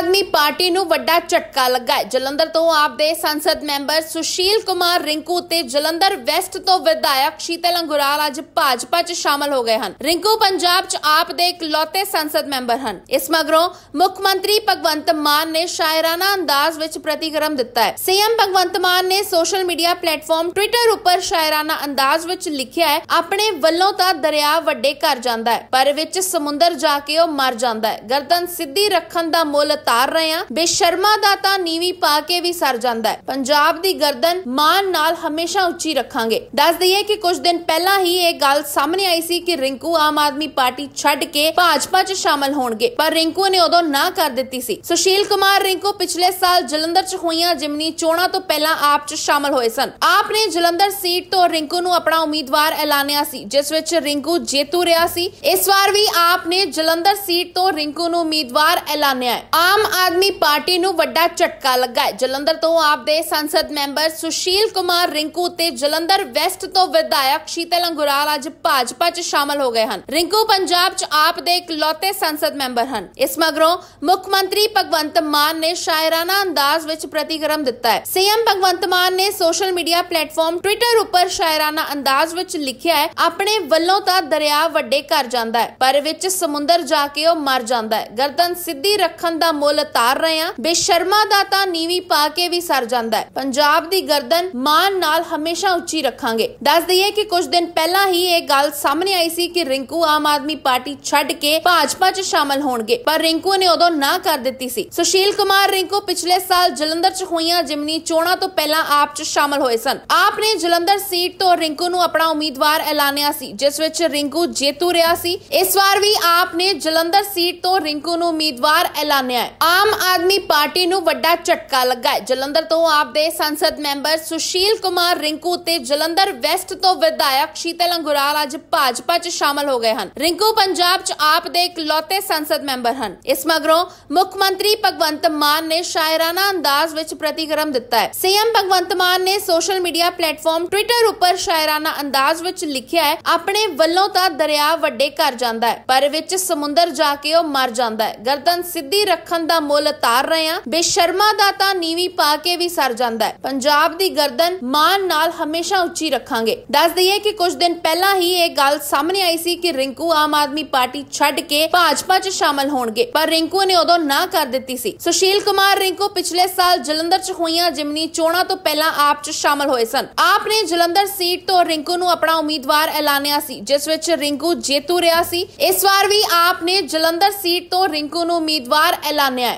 ਆਦਮੀ party ਨੂੰ ਵੱਡਾ ਝਟਕਾ ਲੱਗਾ ਹੈ ਜਲੰਧਰ ਤੋਂ ਆਪ ਦੇ ਸੰਸਦ ਮੈਂਬਰ ਸੁਸ਼ੀਲ ਕੁਮਾਰ ਰਿੰਕੂ ਤੇ ਜਲੰਧਰ ਵੈਸਟ ਤੋਂ ਵਿਧਾਇਕ ਸ਼ੀਤਲ ਅੰਗੁਰਾਲ ਅੱਜ ਭਾਜਪਾ 'ਚ ਸ਼ਾਮਲ ਹੋ ਗਏ ਹਨ ਰਿੰਕੂ ਪੰਜਾਬ 'ਚ ਆਪ ਦੇ ਇਕਲੌਤੇ ਸੰਸਦ ਮੈਂਬਰ ਹਨ ਇਸ ਮਗਰੋਂ ਮੁੱਖ ਮੰਤਰੀ ਭਗਵੰਤ ਮਾਨ ਨੇ ਸ਼ਾਇਰਾਨਾ ਅੰਦਾਜ਼ ਵਿੱਚ ਪ੍ਰਤੀਕਰਮ ਦਿੱਤਾ ਹੈ ਸੀਐਮ ਭਗਵੰਤ ਮਾਨ ਨੇ ਸੋਸ਼ਲ ਮੀਡੀਆ ਪਲੇਟਫਾਰਮ ਟਵਿੱਟਰ ਉੱਪਰ ਸ਼ਾਇਰਾਨਾ ਅੰਦਾਜ਼ ਵਿੱਚ ਲਿਖਿਆ ਹੈ ਆਪਣੇ ਵੱਲੋਂ ਤਾਂ ਦਰਿਆ ਵੱਡੇ ਕਰ ਜਾਂਦਾ ਹੈ ਪਰ ਵਿੱਚ ਸਮੁੰਦਰ ਜਾ ਕੇ ਉਹ ਮਰ ਜਾਂਦਾ ਹੈ ਗਰਦਨ ਸਿੱਧੀ ਰੱਖਣ ਦਾ ਮੁੱਲ ਉਤਾਰ ਰਹੇ ਆ ਬੇਸ਼ਰਮਾ ਦਾ ਤਾਂ ਨੀਵੀਂ ਪਾ ਕੇ ਵੀ ਸਰ ਜਾਂਦਾ ਹੈ ਪੰਜਾਬ ਦੀ ਗਰਦਨ ਮਾਨ ਨਾਲ ਹਮੇਸ਼ਾ ਉੱਚੀ ਰੱਖਾਂਗੇ ਦੱਸ ਦਈਏ ਕਿ ਕੁਝ ਦਿਨ ਪਹਿਲਾਂ ਹੀ ਇਹ ਗੱਲ ਸਾਹਮਣੇ ਆਈ ਸੀ ਕਿ ਰਿੰਕੂ ਆਮ ਆਦਮੀ ਪਾਰਟੀ ਛੱਡ ਕੇ ਭਾਜਪਾ 'ਚ ਸ਼ਾਮਲ ਹੋਣਗੇ ਪਰ ਰਿੰਕੂ ਨੇ ਉਦੋਂ ਨਾ ਕਰ ਦਿੱਤੀ ਸੀ ਸੁਸ਼ੀਲ ਕੁਮਾਰ ਰਿੰਕੂ ਪਿਛਲੇ ਸਾਲ ਜਲੰਧਰ 'ਚ ਹੋਈਆਂ ਜਿਮਨੀ ਚੋਣਾਂ ਤੋਂ ਪਹਿਲਾਂ ਆਪ 'ਚ ਸ਼ਾਮਲ ਹੋਏ ਸਨ ਆਪ ਨੇ ਜਲੰਧਰ ਸੀਟ ਤੋਂ ਰਿੰਕੂ ਨੂੰ ਆਪਣਾ ਉਮੀਦਵਾਰ ਐਲਾਨਿਆ ਸੀ ਜਿਸ ਵਿੱਚ ਰਿੰਕੂ ਜੇਤੂ ਰਿਹਾ ਸੀ ਇਸ ਵਾਰ ਵੀ ਆਪ ਨੇ ਜਲੰਧਰ ਸੀਟ ਤੋਂ ਰਿੰਕੂ ਨੂੰ ਉਮੀਦਵਾਰ ਐਲਾਨਿਆ ਹੈ ਆਮ ਆਮ ਆਦਮੀ ਪਾਰਟੀ ਨੂੰ ਵੱਡਾ ਝਟਕਾ ਲੱਗਾ ਹੈ ਜਲੰਧਰ ਤੋਂ ਆਪ ਦੇ ਸੰਸਦ ਮੈਂਬਰ ਸੁਸ਼ੀਲ ਕੁਮਾਰ ਰਿੰਕੂ ਤੇ ਜਲੰਧਰ ਵੈਸਟ ਤੋਂ ਵਿਧਾਇਕ ਸ਼ੀਤਲ ਅੰਗੁਰਾਲ ਅੱਜ ਭਾਜਪਾ 'ਚ ਸ਼ਾਮਲ ਹੋ ਗਏ ਹਨ ਰਿੰਕੂ ਪੰਜਾਬ 'ਚ ਆਪ ਦੇ ਇਕਲੌਤੇ ਸੰਸਦ ਮੈਂਬਰ ਹਨ ਇਸ ਮਗਰੋਂ ਮੁੱਖ ਮੰਤਰੀ ਭਗਵੰਤ ਮਾਨ ਨੇ ਸ਼ਾਇਰਾਨਾ ਅੰਦਾਜ਼ ਵਿੱਚ ਪ੍ਰਤੀਕਰਮ ਦਿੱਤਾ ਹੈ ਸੀਐਮ ਭਗਵੰਤ ਮਾਨ ਨੇ ਸੋਸ਼ਲ ਮੀਡੀਆ ਪਲੇਟਫਾਰਮ ਟਵਿੱਟਰ ਉੱਪਰ ਸ਼ਾਇਰਾਨਾ ਅੰਦਾਜ਼ ਵਿੱਚ ਲਿਖਿਆ ਹੈ ਆਪਣੇ ਵੱਲੋਂ ਤਾਂ ਦਰਿਆ ਵੱਡੇ ਕਰ ਜਾਂਦਾ ਹੈ ਪਰ ਵਿੱਚ ਸਮੁੰਦਰ ਜਾ ਕੇ ਉਹ ਮਰ ਜਾਂਦਾ ਹੈ ਗਰਦਨ ਸਿੱਧੀ ਰੱਖਣ ਦਾ ਬੋਲ ਤਾਰ ਰਹੇ ਆ ਬੇਸ਼ਰਮਾ ਦਾ ਤਾਂ ਨੀਵੀਂ ਪਾ ਕੇ ਵੀ ਸਰ ਜਾਂਦਾ ਹੈ ਪੰਜਾਬ ਦੀ ਗਰਦਨ ਮਾਨ ਨਾਲ ਹਮੇਸ਼ਾ ਉੱਚੀ ਰੱਖਾਂਗੇ ਦੱਸ ਦਈਏ ਕਿ ਕੁਝ ਦਿਨ ਪਹਿਲਾਂ ਹੀ ਇਹ ਗੱਲ ਸਾਹਮਣੇ ਆਈ ਸੀ ਕਿ ਰਿੰਕੂ ਆਮ ਆਦਮੀ ਪਾਰਟੀ ਛੱਡ ਕੇ ਭਾਜਪਾ 'ਚ ਸ਼ਾਮਲ ਹੋਣਗੇ ਪਰ ਰਿੰਕੂ ਨੇ ਉਦੋਂ ਨਾ ਕਰ ਦਿੱਤੀ ਸੀ ਸੁਸ਼ੀਲ ਕੁਮਾਰ ਰਿੰਕੂ ਪਿਛਲੇ ਸਾਲ ਜਲੰਧਰ 'ਚ ਹੋਈਆਂ ਜਿਮਨੀ ਚੋਣਾਂ ਤੋਂ ਪਹਿਲਾਂ ਆਪ 'ਚ ਸ਼ਾਮਲ ਹੋਏ ਸਨ ਆਪ ਨੇ ਜਲੰਧਰ ਸੀਟ ਤੋਂ ਰਿੰਕੂ ਨੂੰ ਆਪਣਾ ਉਮੀਦਵਾਰ ਐਲਾਨਿਆ ਸੀ ਜਿਸ ਵਿੱਚ ਰਿੰਕੂ ਜੇਤੂ ਰਿਹਾ ਸੀ ਇਸ ਵਾਰ ਵੀ ਆਪ ਨੇ ਜਲੰਧਰ ਸੀਟ ਤੋਂ ਰਿੰਕੂ ਨੂੰ ਉਮੀਦਵਾਰ ਐਲਾਨਿਆ ਆਮ ਆਦਮੀ ਪਾਰਟੀ ਨੂੰ ਵੱਡਾ ਝਟਕਾ ਲੱਗਾ ਹੈ ਜਲੰਧਰ ਤੋਂ ਆਪ ਦੇ ਸੰਸਦ ਮੈਂਬਰ ਸੁਸ਼ੀਲ ਕੁਮਾਰ ਰਿੰਕੂ ਤੇ ਜਲੰਧਰ ਵੈਸਟ ਤੋਂ ਵਿਧਾਇਕ ਸ਼ੀਤਲ ਅੰਗੁਰਾਲ ਅੱਜ ਭਾਜਪਾ 'ਚ ਸ਼ਾਮਲ ਹੋ ਗਏ ਹਨ ਰਿੰਕੂ ਪੰਜਾਬ 'ਚ ਆਪ ਦੇ ਇਕਲੌਤੇ ਸੰਸਦ ਮੈਂਬਰ ਹਨ ਇਸ ਮਗਰੋਂ ਮੁੱਖ ਮੰਤਰੀ ਭਗਵੰਤ ਮਾਨ ਨੇ ਸ਼ਾਇਰਾਨਾ ਅੰਦਾਜ਼ ਵਿੱਚ ਪ੍ਰਤੀਕਰਮ ਦਿੱਤਾ ਹੈ ਸੀਐਮ ਭਗਵੰਤ ਮਾਨ ਨੇ ਸੋਸ਼ਲ ਮੀਡੀਆ ਪਲੇਟਫਾਰਮ ਟਵਿੱਟਰ ਉੱਪਰ ਸ਼ਾਇਰਾਨਾ ਅੰਦਾਜ਼ ਵਿੱਚ ਲਿਖਿਆ ਹੈ ਆਪਣੇ ਵੱਲੋਂ ਤਾਂ ਦਰਿਆ ਵੱਡੇ ਘਰ ਜਾਂਦਾ ਹੈ ਪਰ ਵਿੱਚ ਸਮੁੰਦਰ ਜਾ ਕੇ ਉਹ ਮਰ ਜਾਂਦਾ ਹੈ ਗਰਦਨ ਸਿੱਧੀ ਰੱਖਣ ਜੀਵਨ ਦਾ ਮੁੱਲ ਤਾਰ ਰਹੇ ਆ ਬੇਸ਼ਰਮਾ ਦਾ ਤਾਂ ਨੀਵੀਂ ਪਾ ਕੇ ਵੀ ਸਰ ਜਾਂਦਾ ਹੈ ਪੰਜਾਬ ਦੀ ਗਰਦਨ ਮਾਨ ਨਾਲ ਹਮੇਸ਼ਾ ਉੱਚੀ ਰੱਖਾਂਗੇ ਦੱਸ ਦਈਏ ਕਿ ਕੁਝ ਦਿਨ ਪਹਿਲਾਂ ਹੀ ਇਹ ਗੱਲ ਸਾਹਮਣੇ ਆਈ ਸੀ ਕਿ ਰਿੰਕੂ ਆਮ ਆਦਮੀ ਪਾਰਟੀ ਛੱਡ ਕੇ ਭਾਜਪਾ 'ਚ ਸ਼ਾਮਲ ਹੋਣਗੇ ਪਰ ਰਿੰਕੂ ਨੇ ਉਦੋਂ ਨਾ ਕਰ ਦਿੱਤੀ ਸੀ ਸੁਸ਼ੀਲ ਕੁਮਾਰ ਰਿੰਕੂ ਪਿਛਲੇ ਸਾਲ ਜਲੰਧਰ 'ਚ ਹੋਈਆਂ ਜਿਮਨੀ ਚੋਣਾਂ ਤੋਂ ਪਹਿਲਾਂ ਆਪ 'ਚ ਸ਼ਾਮਲ ਹੋਏ ਸਨ ਆਪ ਨੇ ਜਲੰਧਰ ਸੀਟ ਤੋਂ ਰਿੰਕੂ ਨੂੰ ਆਪਣਾ ਉਮੀਦਵਾਰ ਐਲਾਨਿਆ ਸੀ ਜਿਸ ਵਿੱਚ ਰਿੰਕੂ ਜੇਤੂ ਰਿਹਾ ਸੀ ਇਸ ਵਾਰ ਵੀ ਆਪ ਨੇ ਜਲੰਧਰ ਸੀਟ ਤੋਂ ਰਿੰਕੂ ਨੂੰ ਉਮੀਦਵਾਰ ਐਲਾਨ เนี่ย